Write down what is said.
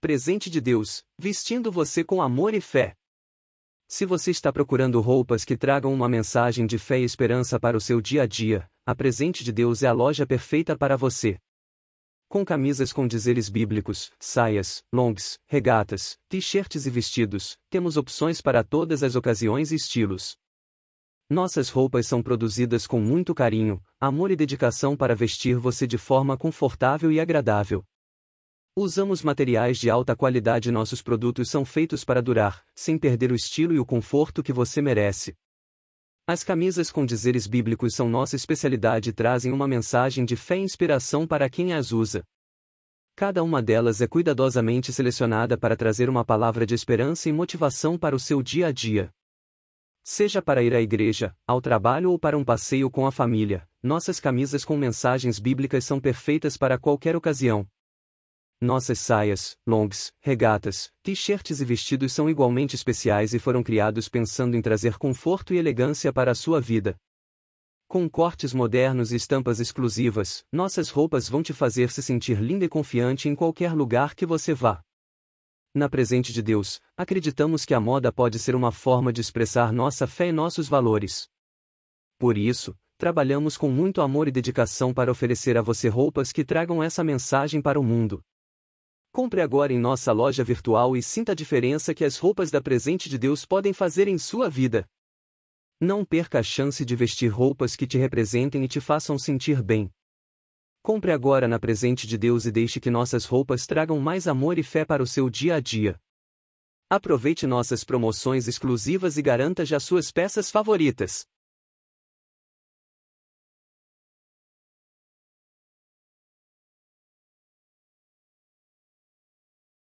presente de Deus, vestindo você com amor e fé. Se você está procurando roupas que tragam uma mensagem de fé e esperança para o seu dia a dia, a Presente de Deus é a loja perfeita para você. Com camisas com dizeres bíblicos, saias, longs, regatas, t-shirts e vestidos, temos opções para todas as ocasiões e estilos. Nossas roupas são produzidas com muito carinho, amor e dedicação para vestir você de forma confortável e agradável. Usamos materiais de alta qualidade e nossos produtos são feitos para durar, sem perder o estilo e o conforto que você merece. As camisas com dizeres bíblicos são nossa especialidade e trazem uma mensagem de fé e inspiração para quem as usa. Cada uma delas é cuidadosamente selecionada para trazer uma palavra de esperança e motivação para o seu dia a dia. Seja para ir à igreja, ao trabalho ou para um passeio com a família, nossas camisas com mensagens bíblicas são perfeitas para qualquer ocasião, nossas saias, longs, regatas, t-shirts e vestidos são igualmente especiais e foram criados pensando em trazer conforto e elegância para a sua vida. Com cortes modernos e estampas exclusivas, nossas roupas vão te fazer se sentir linda e confiante em qualquer lugar que você vá. Na presente de Deus, acreditamos que a moda pode ser uma forma de expressar nossa fé e nossos valores. Por isso, trabalhamos com muito amor e dedicação para oferecer a você roupas que tragam essa mensagem para o mundo. Compre agora em nossa loja virtual e sinta a diferença que as roupas da Presente de Deus podem fazer em sua vida. Não perca a chance de vestir roupas que te representem e te façam sentir bem. Compre agora na Presente de Deus e deixe que nossas roupas tragam mais amor e fé para o seu dia a dia. Aproveite nossas promoções exclusivas e garanta já suas peças favoritas.